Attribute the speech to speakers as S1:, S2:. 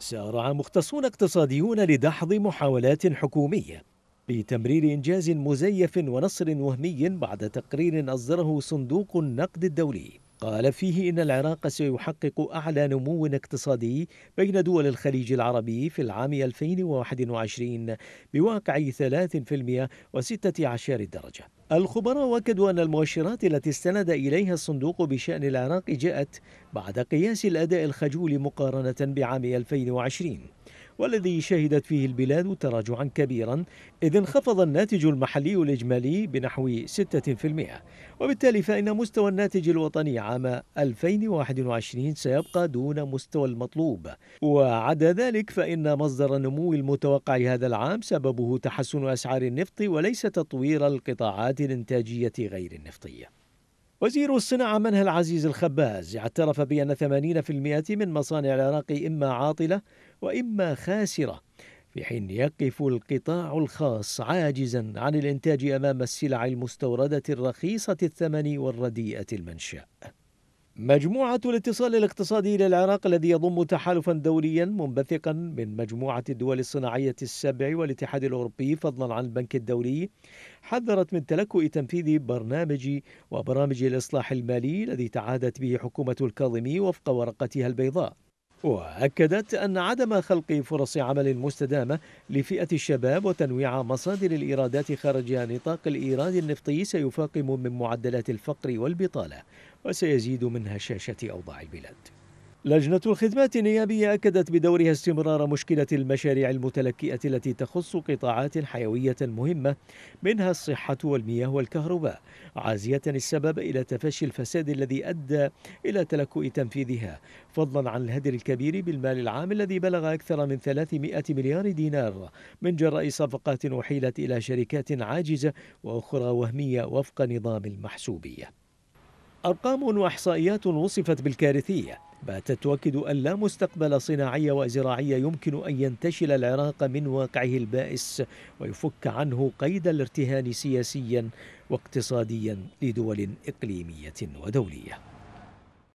S1: سارع مختصون اقتصاديون لدحض محاولات حكومية بتمرير إنجاز مزيف ونصر وهمي بعد تقرير أصدره صندوق النقد الدولي قال فيه إن العراق سيحقق أعلى نمو اقتصادي بين دول الخليج العربي في العام 2021 بواقع 3% و16 درجة الخبراء أكدوا أن المؤشرات التي استند إليها الصندوق بشأن العراق جاءت بعد قياس الأداء الخجول مقارنة بعام 2020 والذي شهدت فيه البلاد تراجعا كبيرا إذ انخفض الناتج المحلي الإجمالي بنحو 6% وبالتالي فإن مستوى الناتج الوطني عام 2021 سيبقى دون مستوى المطلوب وعدا ذلك فإن مصدر النمو المتوقع هذا العام سببه تحسن أسعار النفط وليس تطوير القطاعات الإنتاجية غير النفطية وزير الصناعة منهى العزيز الخباز اعترف بأن 80% من مصانع العراق إما عاطلة وإما خاسرة في حين يقف القطاع الخاص عاجزا عن الانتاج أمام السلع المستوردة الرخيصة الثمن والرديئة المنشأ مجموعة الاتصال الاقتصادي للعراق الذي يضم تحالفا دوليا منبثقا من مجموعة الدول الصناعية السبع والاتحاد الأوروبي فضلا عن البنك الدولي حذرت من تلكؤ تنفيذ برنامج وبرامج الإصلاح المالي الذي تعادت به حكومة الكاظمي وفق ورقتها البيضاء وأكدت أن عدم خلق فرص عمل مستدامة لفئة الشباب وتنويع مصادر الإيرادات خارج نطاق الإيراد النفطي سيفاقم من معدلات الفقر والبطالة وسيزيد من هشاشة أوضاع البلاد لجنة الخدمات النيابية أكدت بدورها استمرار مشكلة المشاريع المتلكئة التي تخص قطاعات حيوية مهمة منها الصحة والمياه والكهرباء عازية السبب إلى تفشي الفساد الذي أدى إلى تلكؤ تنفيذها فضلا عن الهدر الكبير بالمال العام الذي بلغ أكثر من 300 مليار دينار من جراء صفقات أحيلت إلى شركات عاجزة وأخرى وهمية وفق نظام المحسوبية أرقام وإحصائيات وصفت بالكارثية باتت تؤكد أن لا مستقبل صناعي وزراعي يمكن أن ينتشل العراق من واقعه البائس ويفك عنه قيد الارتهان سياسيا واقتصاديا لدول إقليمية ودولية